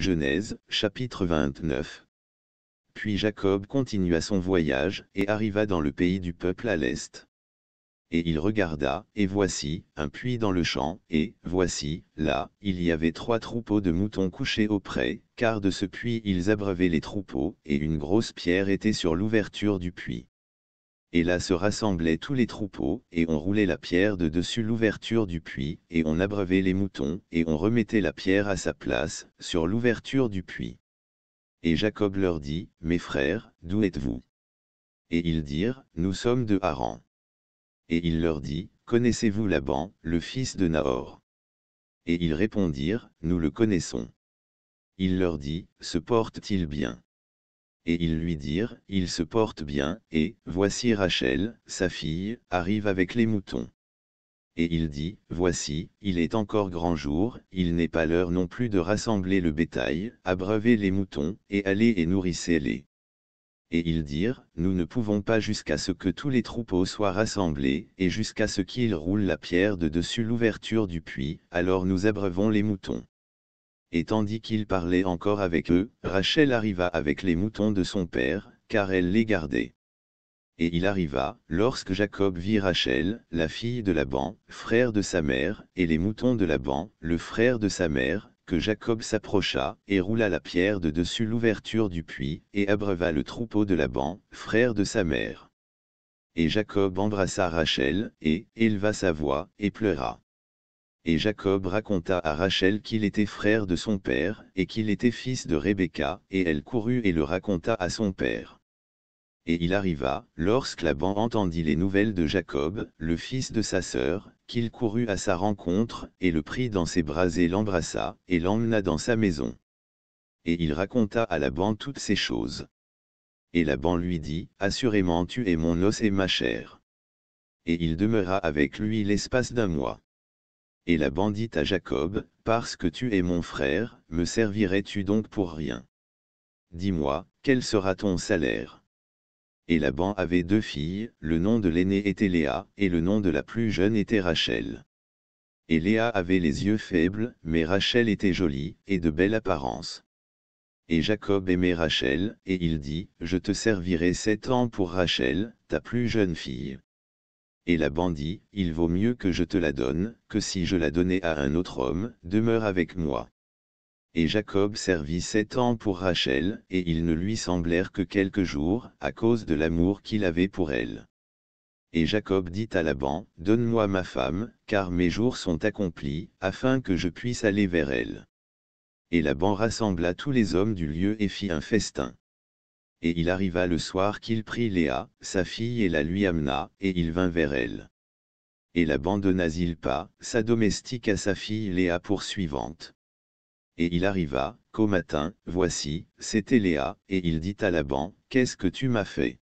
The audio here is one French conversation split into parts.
Genèse, chapitre 29. Puis Jacob continua son voyage, et arriva dans le pays du peuple à l'est. Et il regarda, et voici, un puits dans le champ, et, voici, là, il y avait trois troupeaux de moutons couchés auprès, car de ce puits ils abreuvaient les troupeaux, et une grosse pierre était sur l'ouverture du puits et là se rassemblaient tous les troupeaux, et on roulait la pierre de dessus l'ouverture du puits, et on abreuvait les moutons, et on remettait la pierre à sa place, sur l'ouverture du puits. Et Jacob leur dit, Mes frères, d'où êtes-vous Et ils dirent, Nous sommes de Haran. Et il leur dit, Connaissez-vous Laban, le fils de Nahor Et ils répondirent, Nous le connaissons. Il leur dit, Se porte-t-il bien et ils lui dirent, il se porte bien, et, voici Rachel, sa fille, arrive avec les moutons. Et il dit, voici, il est encore grand jour, il n'est pas l'heure non plus de rassembler le bétail, abreuver les moutons, et aller et nourrissez-les. Et ils dirent, nous ne pouvons pas jusqu'à ce que tous les troupeaux soient rassemblés, et jusqu'à ce qu'ils roulent la pierre de dessus l'ouverture du puits, alors nous abreuvons les moutons et tandis qu'il parlait encore avec eux, Rachel arriva avec les moutons de son père, car elle les gardait. Et il arriva, lorsque Jacob vit Rachel, la fille de Laban, frère de sa mère, et les moutons de Laban, le frère de sa mère, que Jacob s'approcha, et roula la pierre de dessus l'ouverture du puits, et abreuva le troupeau de Laban, frère de sa mère. Et Jacob embrassa Rachel, et éleva sa voix, et pleura et Jacob raconta à Rachel qu'il était frère de son père, et qu'il était fils de Rebecca, et elle courut et le raconta à son père. Et il arriva, lorsque Laban entendit les nouvelles de Jacob, le fils de sa sœur, qu'il courut à sa rencontre, et le prit dans ses bras et l'embrassa, et l'emmena dans sa maison. Et il raconta à Laban toutes ces choses. Et Laban lui dit, Assurément tu es mon os et ma chair. Et il demeura avec lui l'espace d'un mois. Et la dit à Jacob, parce que tu es mon frère, me servirais-tu donc pour rien Dis-moi, quel sera ton salaire Et Laban avait deux filles, le nom de l'aînée était Léa, et le nom de la plus jeune était Rachel. Et Léa avait les yeux faibles, mais Rachel était jolie, et de belle apparence. Et Jacob aimait Rachel, et il dit, Je te servirai sept ans pour Rachel, ta plus jeune fille. Et Laban dit, « il vaut mieux que je te la donne, que si je la donnais à un autre homme, demeure avec moi. Et Jacob servit sept ans pour Rachel, et ils ne lui semblèrent que quelques jours, à cause de l'amour qu'il avait pour elle. Et Jacob dit à Laban, Donne-moi ma femme, car mes jours sont accomplis, afin que je puisse aller vers elle. Et Laban rassembla tous les hommes du lieu et fit un festin et il arriva le soir qu'il prit Léa, sa fille et la lui amena, et il vint vers elle. Et l'abandonna Zilpa, sa domestique à sa fille Léa poursuivante. Et il arriva, qu'au matin, voici, c'était Léa, et il dit à Laban, Qu'est-ce que tu m'as fait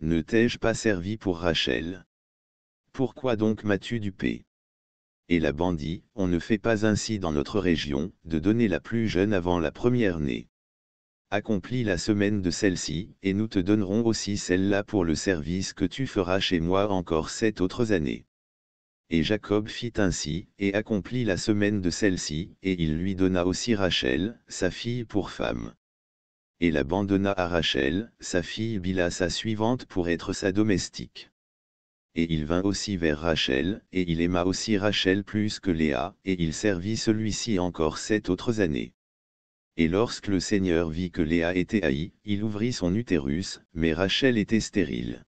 Ne t'ai-je pas servi pour Rachel Pourquoi donc m'as-tu dupé Et Laban dit, On ne fait pas ainsi dans notre région, de donner la plus jeune avant la première née accomplis la semaine de celle-ci, et nous te donnerons aussi celle-là pour le service que tu feras chez moi encore sept autres années. Et Jacob fit ainsi, et accomplit la semaine de celle-ci, et il lui donna aussi Rachel, sa fille pour femme. Et l'abandonna à Rachel, sa fille Bila sa suivante pour être sa domestique. Et il vint aussi vers Rachel, et il aima aussi Rachel plus que Léa, et il servit celui-ci encore sept autres années. Et lorsque le Seigneur vit que Léa était haïe, il ouvrit son utérus, mais Rachel était stérile.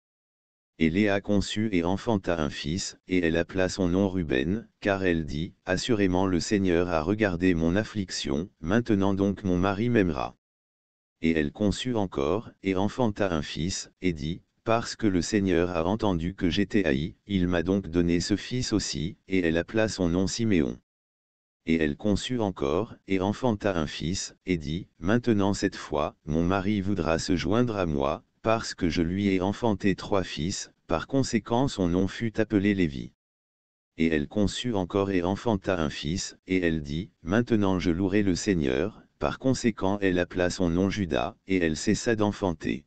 Et Léa conçut et enfanta un fils, et elle appela son nom Ruben, car elle dit, Assurément le Seigneur a regardé mon affliction, maintenant donc mon mari m'aimera. Et elle conçut encore, et enfanta un fils, et dit, Parce que le Seigneur a entendu que j'étais haï, il m'a donc donné ce fils aussi, et elle appela son nom Siméon et elle conçut encore, et enfanta un fils, et dit, Maintenant cette fois, mon mari voudra se joindre à moi, parce que je lui ai enfanté trois fils, par conséquent son nom fut appelé Lévi. Et elle conçut encore et enfanta un fils, et elle dit, Maintenant je louerai le Seigneur, par conséquent elle appela son nom Judas, et elle cessa d'enfanter.